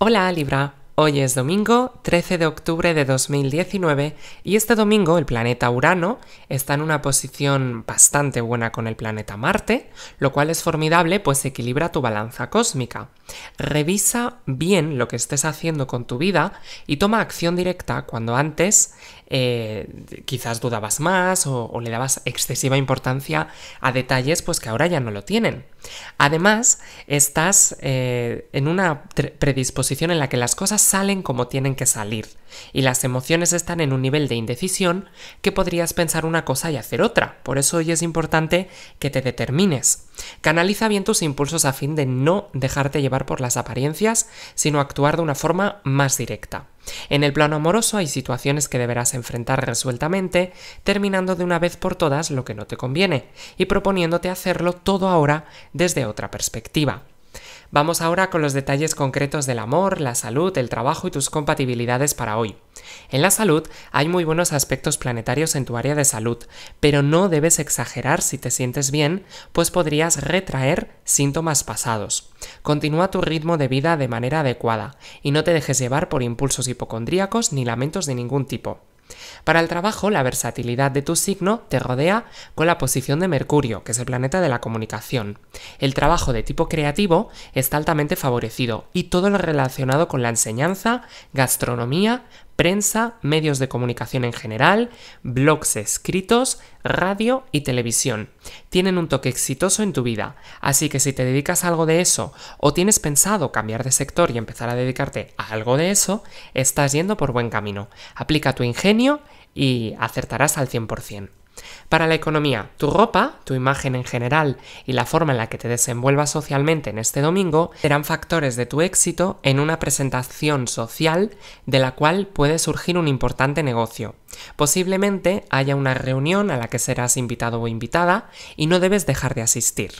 Hola Libra, hoy es domingo 13 de octubre de 2019 y este domingo el planeta Urano está en una posición bastante buena con el planeta Marte, lo cual es formidable pues equilibra tu balanza cósmica. Revisa bien lo que estés haciendo con tu vida y toma acción directa cuando antes eh, quizás dudabas más o le dabas excesiva importancia a detalles pues que ahora ya no lo tienen. Además, estás eh, en una predisposición en la que las cosas salen como tienen que salir y las emociones están en un nivel de indecisión que podrías pensar una cosa y hacer otra. Por eso hoy es importante que te determines. Canaliza bien tus impulsos a fin de no dejarte llevar por las apariencias, sino actuar de una forma más directa. En el plano amoroso hay situaciones que deberás enfrentar resueltamente, terminando de una vez por todas lo que no te conviene y proponiéndote hacerlo todo ahora desde otra perspectiva. Vamos ahora con los detalles concretos del amor, la salud, el trabajo y tus compatibilidades para hoy. En la salud hay muy buenos aspectos planetarios en tu área de salud, pero no debes exagerar si te sientes bien, pues podrías retraer síntomas pasados. Continúa tu ritmo de vida de manera adecuada y no te dejes llevar por impulsos hipocondríacos ni lamentos de ningún tipo. Para el trabajo, la versatilidad de tu signo te rodea con la posición de Mercurio, que es el planeta de la comunicación. El trabajo de tipo creativo está altamente favorecido y todo lo relacionado con la enseñanza, gastronomía, prensa, medios de comunicación en general, blogs escritos, radio y televisión. Tienen un toque exitoso en tu vida, así que si te dedicas a algo de eso o tienes pensado cambiar de sector y empezar a dedicarte a algo de eso, estás yendo por buen camino. Aplica tu ingenio y acertarás al 100%. Para la economía, tu ropa, tu imagen en general y la forma en la que te desenvuelvas socialmente en este domingo serán factores de tu éxito en una presentación social de la cual puede surgir un importante negocio. Posiblemente haya una reunión a la que serás invitado o invitada y no debes dejar de asistir.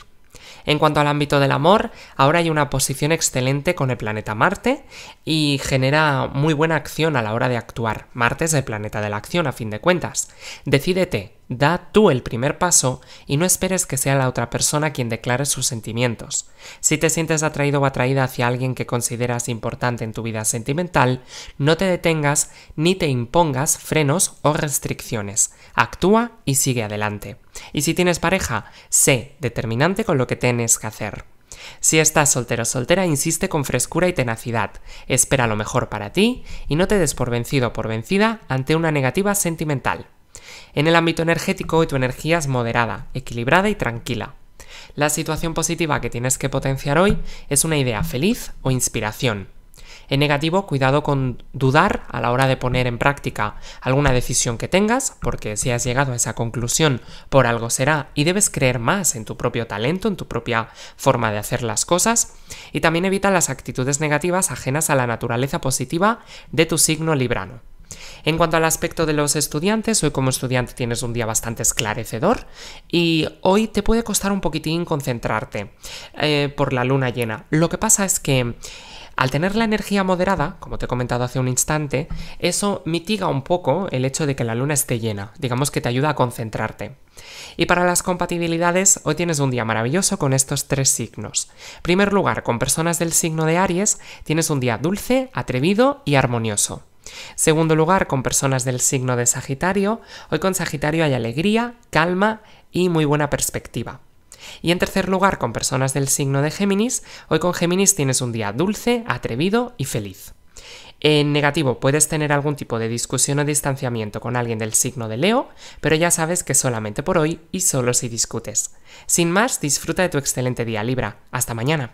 En cuanto al ámbito del amor, ahora hay una posición excelente con el planeta Marte y genera muy buena acción a la hora de actuar. Marte es el planeta de la acción, a fin de cuentas. Decídete, Da tú el primer paso y no esperes que sea la otra persona quien declare sus sentimientos. Si te sientes atraído o atraída hacia alguien que consideras importante en tu vida sentimental, no te detengas ni te impongas frenos o restricciones. Actúa y sigue adelante. Y si tienes pareja, sé determinante con lo que tienes que hacer. Si estás soltero o soltera, insiste con frescura y tenacidad, espera lo mejor para ti y no te des por vencido o por vencida ante una negativa sentimental. En el ámbito energético hoy tu energía es moderada, equilibrada y tranquila. La situación positiva que tienes que potenciar hoy es una idea feliz o inspiración. En negativo, cuidado con dudar a la hora de poner en práctica alguna decisión que tengas, porque si has llegado a esa conclusión, por algo será, y debes creer más en tu propio talento, en tu propia forma de hacer las cosas, y también evita las actitudes negativas ajenas a la naturaleza positiva de tu signo librano. En cuanto al aspecto de los estudiantes, hoy como estudiante tienes un día bastante esclarecedor y hoy te puede costar un poquitín concentrarte eh, por la luna llena. Lo que pasa es que al tener la energía moderada, como te he comentado hace un instante, eso mitiga un poco el hecho de que la luna esté llena, digamos que te ayuda a concentrarte. Y para las compatibilidades, hoy tienes un día maravilloso con estos tres signos. En primer lugar, con personas del signo de Aries, tienes un día dulce, atrevido y armonioso. Segundo lugar, con personas del signo de Sagitario, hoy con Sagitario hay alegría, calma y muy buena perspectiva. Y en tercer lugar, con personas del signo de Géminis, hoy con Géminis tienes un día dulce, atrevido y feliz. En negativo, puedes tener algún tipo de discusión o distanciamiento con alguien del signo de Leo, pero ya sabes que solamente por hoy y solo si discutes. Sin más, disfruta de tu excelente día Libra. Hasta mañana.